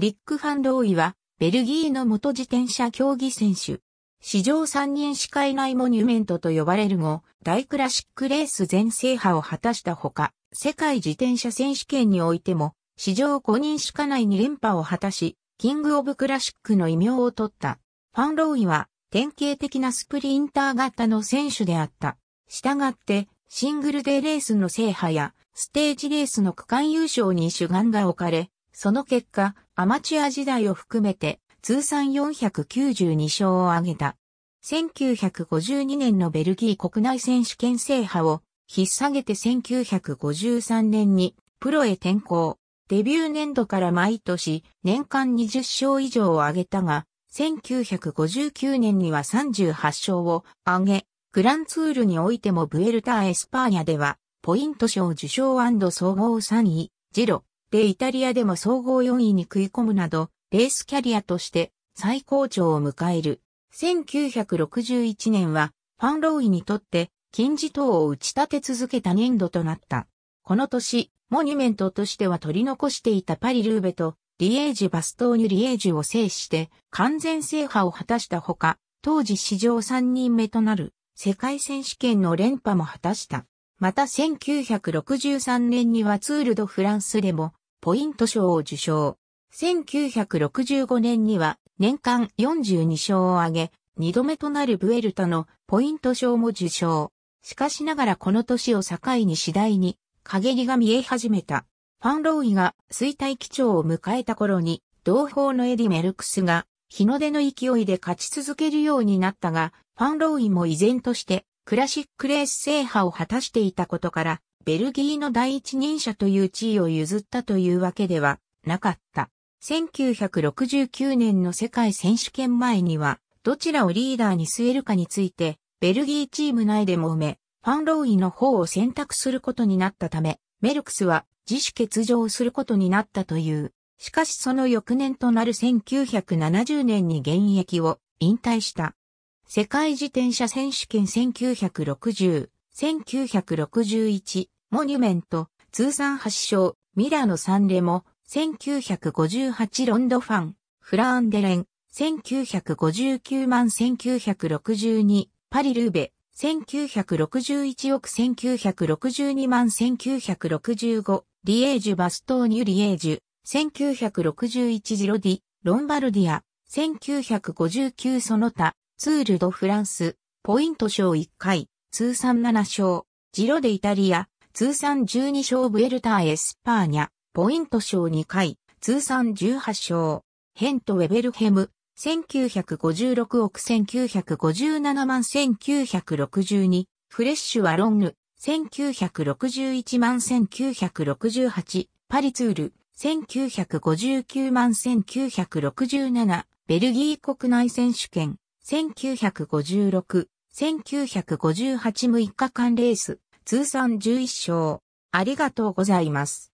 リック・ファンローイは、ベルギーの元自転車競技選手。史上三人しかいないモニュメントと呼ばれる後、大クラシックレース全制覇を果たしたほか、世界自転車選手権においても、史上5人しかない2連覇を果たし、キングオブクラシックの異名を取った。ファンローイは、典型的なスプリンター型の選手であった。したがって、シングルデーレースの制覇や、ステージレースの区間優勝に主眼が置かれ、その結果、アマチュア時代を含めて通算492勝を挙げた。1952年のベルギー国内選手権制覇を引っ下げて1953年にプロへ転向。デビュー年度から毎年年間20勝以上を挙げたが、1959年には38勝を挙げ、グランツールにおいてもブエルターエスパーニャでは、ポイント賞受賞総合3位、ジロ、でイタリアでも総合4位に食い込むなど、レースキャリアとして最高潮を迎える。1961年は、ファンローイにとって、金字塔を打ち立て続けた年度となった。この年、モニュメントとしては取り残していたパリ・ルーベと、リエージ・バストーニュ・リエージュを制して、完全制覇を果たしたほか、当時史上3人目となる、世界選手権の連覇も果たした。また1963年にはツール・ド・フランスでも、ポイント賞を受賞。1965年には年間42勝を挙げ、2度目となるブエルタのポイント賞も受賞。しかしながらこの年を境に次第に陰りが見え始めた。ファンローイが衰退基調を迎えた頃に、同胞のエディ・メルクスが日の出の勢いで勝ち続けるようになったが、ファンローイも依然としてクラシックレース制覇を果たしていたことから、ベルギーの第一人者という地位を譲ったというわけではなかった。1969年の世界選手権前には、どちらをリーダーに据えるかについて、ベルギーチーム内でも埋め、ファンローイの方を選択することになったため、メルクスは自主欠場することになったという。しかしその翌年となる1970年に現役を引退した。世界自転車選手権1960 1961、モニュメント、通算8勝、ミラノ・サンレモ、1958ロンドファン、フラーンデレン、1959万1962、パリ・ルーベ、1961億1962万1965、リエージュ・バストーニュ・リエージュ、1961ジロディ、ロンバルディア、1959その他、ツール・ド・フランス、ポイント賞1回、通算7勝、ジロでイタリア、通算12勝ブエルターエスパーニャ、ポイント賞2回、通算18勝、ヘントウェベルヘム、1956億1957万1962、フレッシュワロンヌ、1961万1968、パリツール、1959万1967、ベルギー国内選手権、1956、1958 6日間レース、通算11勝。ありがとうございます。